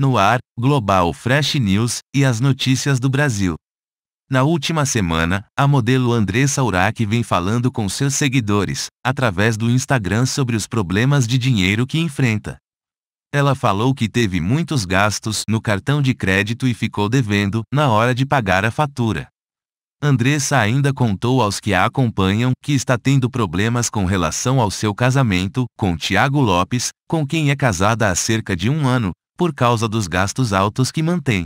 no ar, Global Fresh News e as notícias do Brasil. Na última semana, a modelo Andressa Uraki vem falando com seus seguidores, através do Instagram sobre os problemas de dinheiro que enfrenta. Ela falou que teve muitos gastos no cartão de crédito e ficou devendo na hora de pagar a fatura. Andressa ainda contou aos que a acompanham que está tendo problemas com relação ao seu casamento com Tiago Lopes, com quem é casada há cerca de um ano, por causa dos gastos altos que mantém.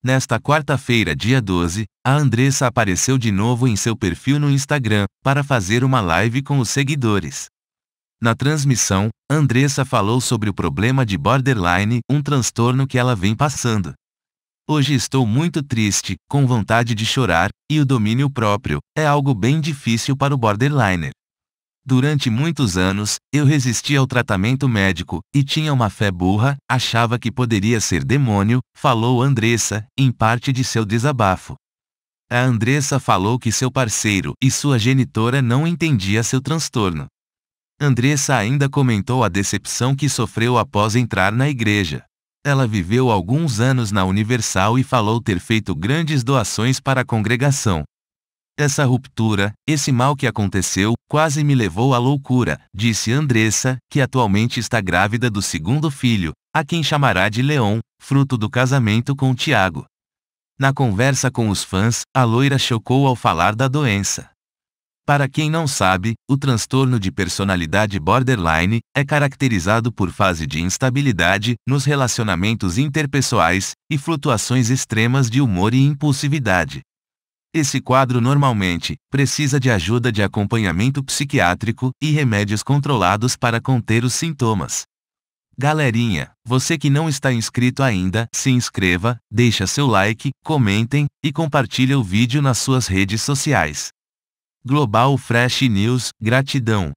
Nesta quarta-feira, dia 12, a Andressa apareceu de novo em seu perfil no Instagram para fazer uma live com os seguidores. Na transmissão, Andressa falou sobre o problema de borderline, um transtorno que ela vem passando. Hoje estou muito triste, com vontade de chorar, e o domínio próprio é algo bem difícil para o borderliner. Durante muitos anos, eu resisti ao tratamento médico e tinha uma fé burra, achava que poderia ser demônio, falou Andressa, em parte de seu desabafo. A Andressa falou que seu parceiro e sua genitora não entendia seu transtorno. Andressa ainda comentou a decepção que sofreu após entrar na igreja. Ela viveu alguns anos na Universal e falou ter feito grandes doações para a congregação, essa ruptura, esse mal que aconteceu, quase me levou à loucura, disse Andressa, que atualmente está grávida do segundo filho, a quem chamará de Leon, fruto do casamento com Tiago. Na conversa com os fãs, a loira chocou ao falar da doença. Para quem não sabe, o transtorno de personalidade borderline é caracterizado por fase de instabilidade nos relacionamentos interpessoais e flutuações extremas de humor e impulsividade. Esse quadro normalmente precisa de ajuda de acompanhamento psiquiátrico e remédios controlados para conter os sintomas. Galerinha, você que não está inscrito ainda, se inscreva, deixa seu like, comentem e compartilhe o vídeo nas suas redes sociais. Global Fresh News, gratidão.